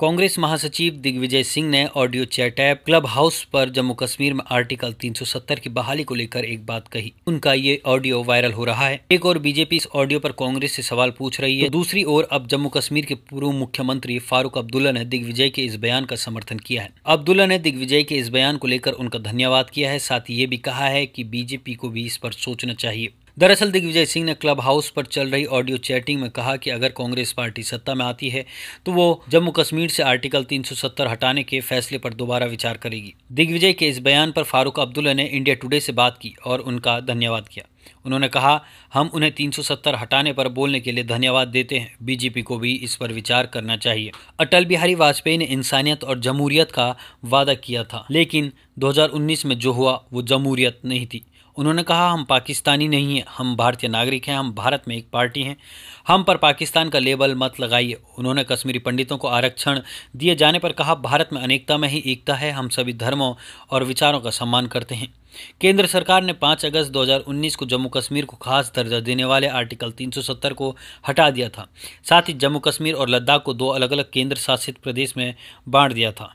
कांग्रेस महासचिव दिग्विजय सिंह ने audio chat app Clubhouse पर जम्मू कश्मीर में आर्टिकल 370 की बहाली को लेकर एक बात कही उनका ये ऑडियो वायरल हो रहा है एक और बीजेपी इस ऑडियो पर कांग्रेस से सवाल पूछ रही है तो दूसरी ओर अब जम्मू कश्मीर के पूर्व मुख्यमंत्री फारूक अब्दुल्ला ने दिग्विजय के इस बयान का समर्थन किया है अब्दुल्ला ने दिग्विजय के इस बयान को लेकर उनका धन्यवाद किया है साथ ही ये भी कहा है की बीजेपी को भी इस पर सोचना चाहिए दरअसल दिग्विजय सिंह ने क्लब हाउस पर चल रही ऑडियो चैटिंग में कहा कि अगर कांग्रेस पार्टी सत्ता में आती है तो वो जम्मू कश्मीर से आर्टिकल 370 हटाने के फैसले पर दोबारा विचार करेगी दिग्विजय के इस बयान पर फारूक अब्दुल्ला ने इंडिया टुडे से बात की और उनका धन्यवाद किया उन्होंने कहा हम उन्हें 370 हटाने पर बोलने के लिए धन्यवाद देते हैं बीजेपी को भी इस पर विचार करना चाहिए अटल बिहारी वाजपेयी ने इंसानियत और जमहूरियत का वादा किया था लेकिन 2019 में जो हुआ वो जमहूरियत नहीं थी उन्होंने कहा हम पाकिस्तानी नहीं हैं हम भारतीय नागरिक हैं हम भारत में एक पार्टी हैं हम पर पाकिस्तान का लेबल मत लगाइए उन्होंने कश्मीरी पंडितों को आरक्षण दिए जाने पर कहा भारत में अनेकता में ही एकता है हम सभी धर्मों और विचारों का सम्मान करते हैं केंद्र सरकार ने 5 अगस्त 2019 को जम्मू कश्मीर को खास दर्जा देने वाले आर्टिकल 370 को हटा दिया था साथ ही जम्मू कश्मीर और लद्दाख को दो अलग अलग केंद्र शासित प्रदेश में बांट दिया था